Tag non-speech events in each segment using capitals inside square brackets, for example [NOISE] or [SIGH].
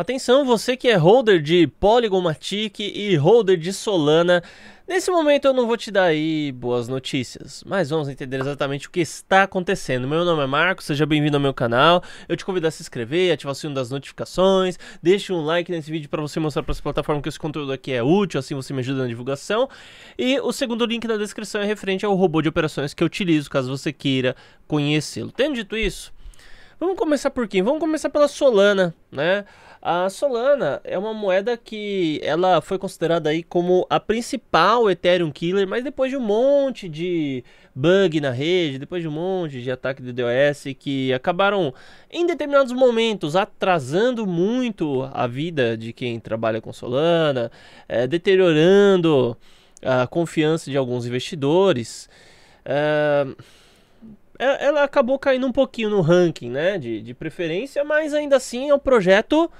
Atenção, você que é holder de Polygon Matic e holder de Solana, nesse momento eu não vou te dar aí boas notícias, mas vamos entender exatamente o que está acontecendo. Meu nome é Marco, seja bem-vindo ao meu canal. Eu te convido a se inscrever, ativar o sino das notificações, deixe um like nesse vídeo para você mostrar para essa plataforma que esse conteúdo aqui é útil, assim você me ajuda na divulgação. E o segundo link na descrição é referente ao robô de operações que eu utilizo, caso você queira conhecê-lo. Tendo dito isso, vamos começar por quem? Vamos começar pela Solana, né? A Solana é uma moeda que ela foi considerada aí como a principal Ethereum killer, mas depois de um monte de bug na rede, depois de um monte de ataque de DOS que acabaram em determinados momentos atrasando muito a vida de quem trabalha com Solana, é, deteriorando a confiança de alguns investidores. É ela acabou caindo um pouquinho no ranking, né? De, de preferência, mas ainda assim é um projeto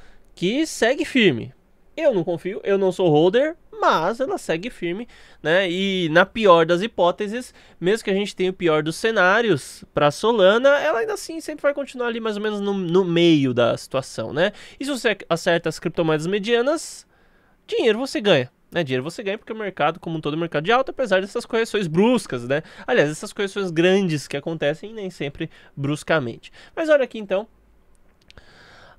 que segue firme. Eu não confio, eu não sou holder, mas ela segue firme, né? E na pior das hipóteses, mesmo que a gente tenha o pior dos cenários para Solana, ela ainda assim sempre vai continuar ali mais ou menos no, no meio da situação, né? E se você acerta as criptomoedas medianas, dinheiro você ganha. Né, dinheiro você ganha porque o mercado, como todo é mercado de alta, apesar dessas correções bruscas, né? Aliás, essas correções grandes que acontecem nem sempre bruscamente. Mas olha aqui então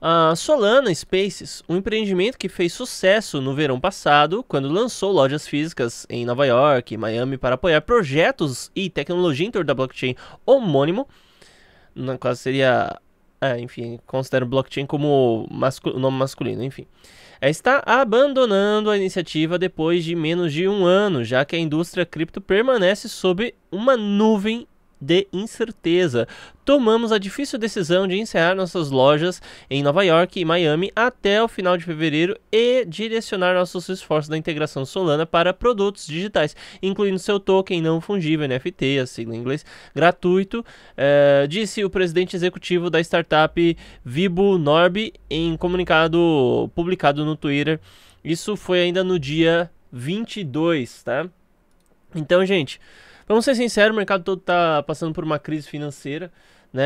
a Solana Spaces, um empreendimento que fez sucesso no verão passado, quando lançou lojas físicas em Nova York e Miami para apoiar projetos e tecnologia em torno da blockchain homônimo, na caso seria, é, enfim, considero blockchain como mascu nome masculino, enfim. É, está abandonando a iniciativa depois de menos de um ano, já que a indústria cripto permanece sob uma nuvem de incerteza. Tomamos a difícil decisão de encerrar nossas lojas em Nova York e Miami até o final de fevereiro e direcionar nossos esforços da integração Solana para produtos digitais, incluindo seu token não fungível, NFT, a sigla em inglês, gratuito, eh, disse o presidente executivo da startup Vibo Norbi em comunicado publicado no Twitter. Isso foi ainda no dia 22, tá? Então, gente, Vamos ser sinceros, o mercado todo está passando por uma crise financeira. Né?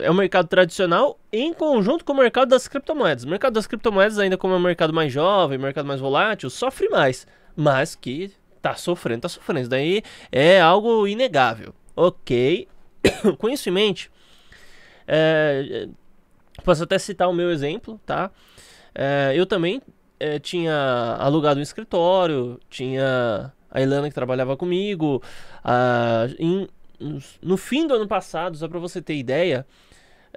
É o um mercado tradicional em conjunto com o mercado das criptomoedas. O mercado das criptomoedas, ainda como é um mercado mais jovem, mercado mais volátil, sofre mais. Mas que está sofrendo, está sofrendo. Isso daí é algo inegável. Ok. [COUGHS] com isso em mente, é, posso até citar o meu exemplo, tá? É, eu também é, tinha alugado um escritório, tinha a Ilana que trabalhava comigo. em, no fim do ano passado, só para você ter ideia,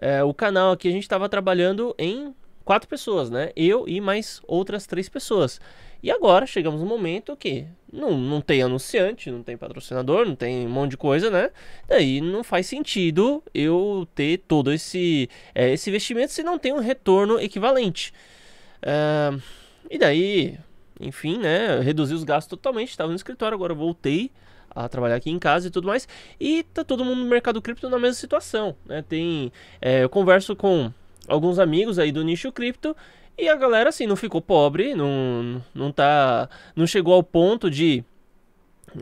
é, o canal aqui a gente estava trabalhando em quatro pessoas, né? Eu e mais outras três pessoas. E agora chegamos no momento que não, não tem anunciante, não tem patrocinador, não tem um monte de coisa, né? Daí não faz sentido eu ter todo esse, é, esse investimento se não tem um retorno equivalente. Uh, e daí enfim, né? Reduzi os gastos totalmente, estava no escritório, agora voltei a trabalhar aqui em casa e tudo mais. E tá todo mundo no mercado cripto na mesma situação, né? Tem, é, eu converso com alguns amigos aí do nicho cripto e a galera assim não ficou pobre, não, não tá, não chegou ao ponto de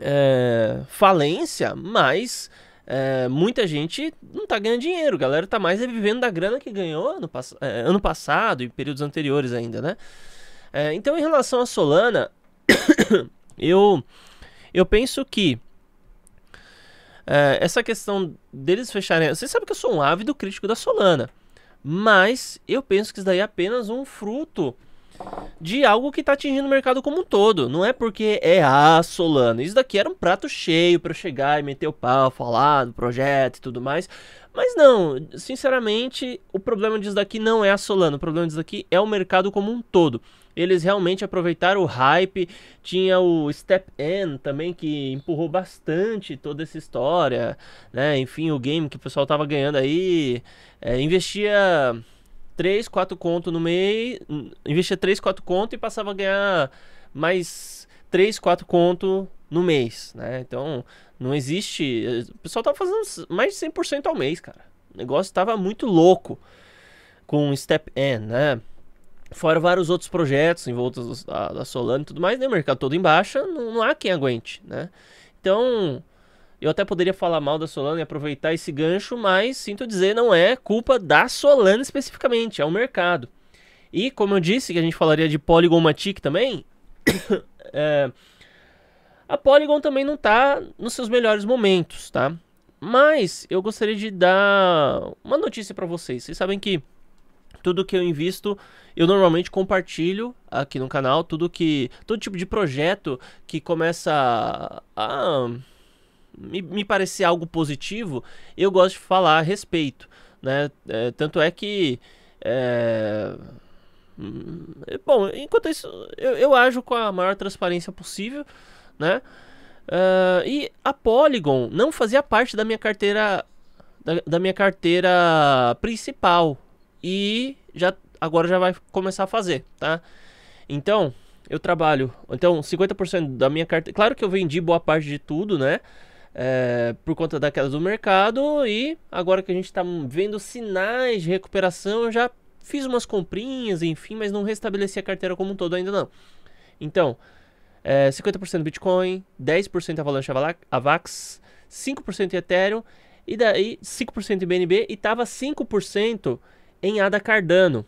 é, falência, mas é, muita gente não tá ganhando dinheiro, a galera tá mais vivendo da grana que ganhou ano, pass é, ano passado e períodos anteriores ainda, né? É, então, em relação a Solana, [COUGHS] eu, eu penso que é, essa questão deles fecharem. Você sabe que eu sou um ávido crítico da Solana, mas eu penso que isso daí é apenas um fruto de algo que está atingindo o mercado como um todo. Não é porque é a Solana. Isso daqui era um prato cheio para eu chegar e meter o pau, falar do projeto e tudo mais. Mas não, sinceramente, o problema disso daqui não é a Solana. O problema disso daqui é o mercado como um todo eles realmente aproveitaram o hype. Tinha o Step N também, que empurrou bastante toda essa história, né? Enfim, o game que o pessoal tava ganhando aí. É, investia 3, 4 conto no mês. Investia 3, 4 conto e passava a ganhar mais 3, 4 conto no mês, né? Então, não existe. O pessoal tava fazendo mais de 100% ao mês, cara. O negócio tava muito louco com o Step N, né? Fora vários outros projetos envolvidos da, da Solana e tudo mais, né? O mercado todo em baixa, não, não há quem aguente, né? Então, eu até poderia falar mal da Solana e aproveitar esse gancho, mas sinto dizer, não é culpa da Solana especificamente, é o mercado. E como eu disse que a gente falaria de Polygon Matic também, [COUGHS] é, a Polygon também não está nos seus melhores momentos, tá? Mas eu gostaria de dar uma notícia para vocês. Vocês sabem que tudo que eu invisto, eu normalmente compartilho aqui no canal, tudo que. todo tipo de projeto que começa a. me, me parecer algo positivo, eu gosto de falar a respeito. Né? É, tanto é que. É... Hum, bom, enquanto isso, eu, eu ajo com a maior transparência possível, né? Uh, e a Polygon não fazia parte da minha carteira da, da minha carteira principal, e já agora já vai começar a fazer, tá? Então, eu trabalho, então 50% da minha carteira, claro que eu vendi boa parte de tudo, né? É, por conta da queda do mercado e agora que a gente está vendo sinais de recuperação, eu já fiz umas comprinhas, enfim, mas não restabeleci a carteira como um todo ainda não. Então, é, 50% Bitcoin, 10% Avalanche Avax, 5% Ethereum e daí 5% BNB e tava 5% em Ada Cardano.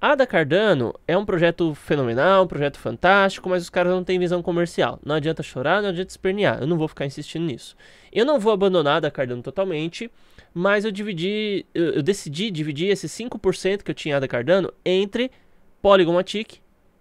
Ada Cardano é um projeto fenomenal, um projeto fantástico, mas os caras não têm visão comercial. Não adianta chorar, não adianta espernear. Eu não vou ficar insistindo nisso. Eu não vou abandonar Ada Cardano totalmente, mas eu dividi, eu, eu decidi dividir esses 5% que eu tinha Ada Cardano entre Polygon Matic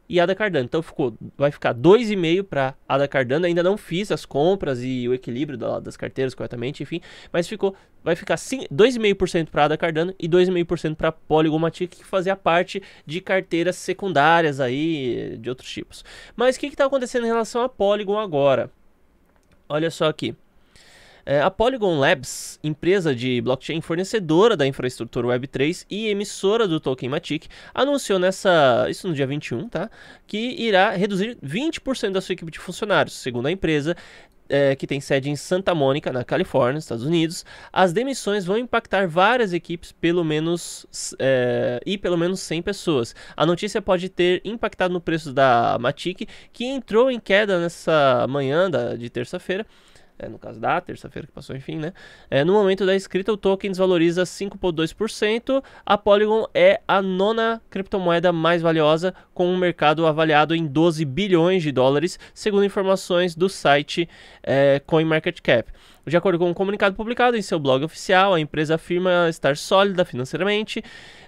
e ADA Cardano. Então ficou, vai ficar 2,5 para ADA Cardano. Ainda não fiz as compras e o equilíbrio das carteiras corretamente, enfim, mas ficou vai ficar 2,5% para ADA Cardano e 2,5% para Polygon Matic, que fazia parte de carteiras secundárias aí de outros tipos. Mas o que está acontecendo em relação a Polygon agora? Olha só aqui. É, a Polygon Labs, empresa de blockchain fornecedora da infraestrutura Web3 e emissora do token Matic, anunciou nessa, isso no dia 21, tá? Que irá reduzir 20% da sua equipe de funcionários, segundo a empresa, é, que tem sede em Santa Mônica, na Califórnia, Estados Unidos, as demissões vão impactar várias equipes pelo menos é, e pelo menos 100 pessoas. A notícia pode ter impactado no preço da Matic, que entrou em queda nessa manhã da, de terça-feira, é, no caso da terça-feira que passou, enfim, né? É, no momento da escrita, o token desvaloriza 5,2%. A Polygon é a nona criptomoeda mais valiosa, com um mercado avaliado em 12 bilhões de dólares, segundo informações do site é, CoinMarketCap. De acordo com um comunicado publicado em seu blog oficial, a empresa afirma estar sólida financeiramente,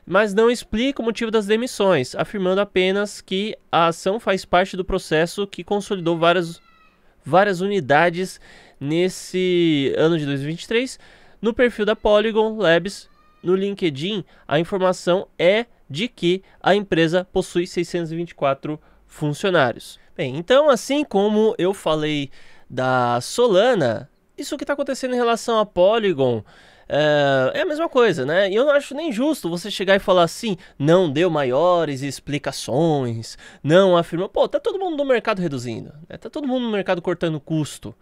mas não explica o motivo das demissões, afirmando apenas que a ação faz parte do processo que consolidou várias, várias unidades nesse ano de 2023 no perfil da Polygon Labs no LinkedIn. A informação é de que a empresa possui 624 funcionários. Bem, então assim como eu falei da Solana, isso que está acontecendo em relação à Polygon eh, é, a mesma coisa, né? E eu não acho nem justo você chegar e falar assim, não deu maiores explicações, não afirma. Pô, tá todo mundo no mercado reduzindo, né? tá todo mundo no mercado cortando custo.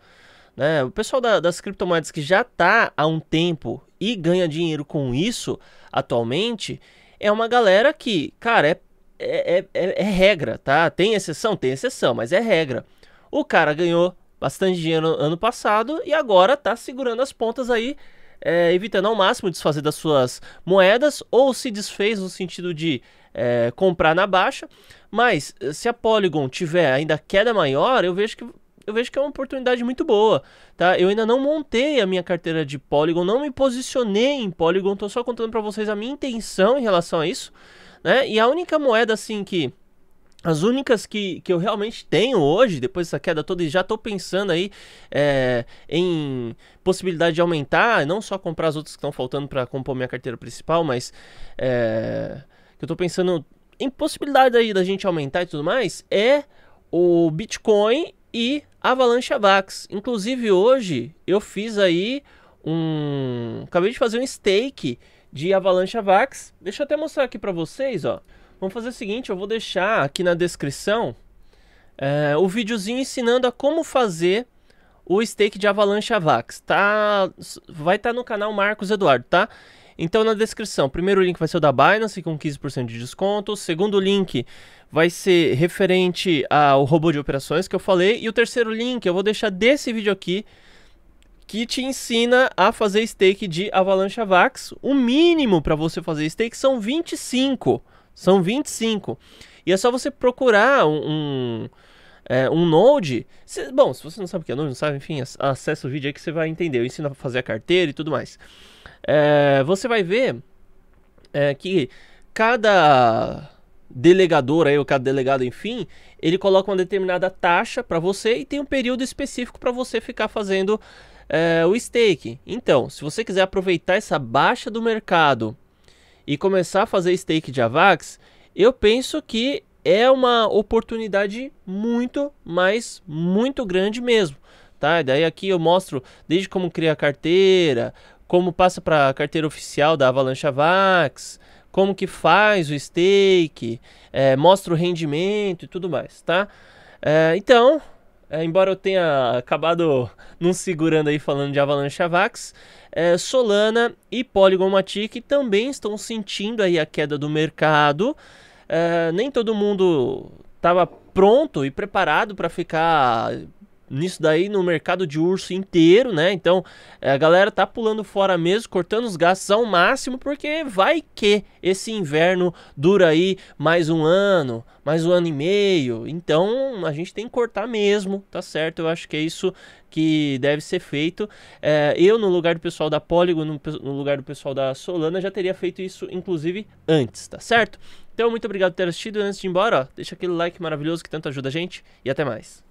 Né? O pessoal da, das criptomoedas que já está há um tempo e ganha dinheiro com isso atualmente é uma galera que, cara, é, é, é, é regra, tá? Tem exceção? Tem exceção, mas é regra. O cara ganhou bastante dinheiro ano passado e agora tá segurando as pontas aí, é, evitando ao máximo desfazer das suas moedas ou se desfez no sentido de é, comprar na baixa. Mas se a Polygon tiver ainda queda maior, eu vejo que eu vejo que é uma oportunidade muito boa, tá? Eu ainda não montei a minha carteira de Polygon, não me posicionei em Polygon, tô só contando para vocês a minha intenção em relação a isso, né? E a única moeda, assim, que... As únicas que, que eu realmente tenho hoje, depois dessa queda toda, e já estou pensando aí é, em possibilidade de aumentar, não só comprar as outras que estão faltando para compor minha carteira principal, mas é, que eu estou pensando em possibilidade aí da gente aumentar e tudo mais, é o Bitcoin e Avalanche Avax. Inclusive hoje eu fiz aí um, acabei de fazer um steak de Avalanche Avax. Deixa eu até mostrar aqui para vocês, ó. Vamos fazer o seguinte, eu vou deixar aqui na descrição é, o videozinho ensinando a como fazer o steak de Avalanche Avax, tá? Vai estar tá no canal Marcos Eduardo, tá? Então na descrição, o primeiro link vai ser o da Binance com 15% de desconto, o segundo link vai ser referente ao robô de operações que eu falei, e o terceiro link eu vou deixar desse vídeo aqui que te ensina a fazer stake de Avalanche Vax. O mínimo para você fazer stake são 25. São 25. E é só você procurar um, um, é, um Node. bom, se você não sabe o que é Node, não sabe, enfim, acessa o vídeo aí que você vai entender. Eu ensino a fazer a carteira e tudo mais é, você vai ver é, que cada delegador aí, ou cada delegado, enfim, ele coloca uma determinada taxa para você e tem um período específico para você ficar fazendo é, o stake. Então, se você quiser aproveitar essa baixa do mercado e começar a fazer stake de Avax, eu penso que é uma oportunidade muito, mas muito grande mesmo. Tá? Daí aqui eu mostro desde como criar carteira, como passa para a carteira oficial da Avalanche Vax? como que faz o stake, é, mostra o rendimento e tudo mais, tá? É, então, é, embora eu tenha acabado [LAUGHS] não segurando aí falando de Avalanche Vax, é, Solana e Polygon Matic também estão sentindo aí a queda do mercado. É, nem todo mundo estava pronto e preparado para ficar nisso daí no mercado de urso inteiro, né? Então a galera tá pulando fora mesmo, cortando os gastos ao máximo, porque vai que esse inverno dura aí mais um ano, mais um ano e meio. Então a gente tem que cortar mesmo, tá certo? Eu acho que é isso que deve ser feito. É, eu, no lugar do pessoal da Polygon, no, no lugar do pessoal da Solana, já teria feito isso, inclusive, antes, tá certo? Então, muito obrigado por ter assistido. Antes de ir embora, ó, deixa aquele like maravilhoso que tanto ajuda a gente e até mais.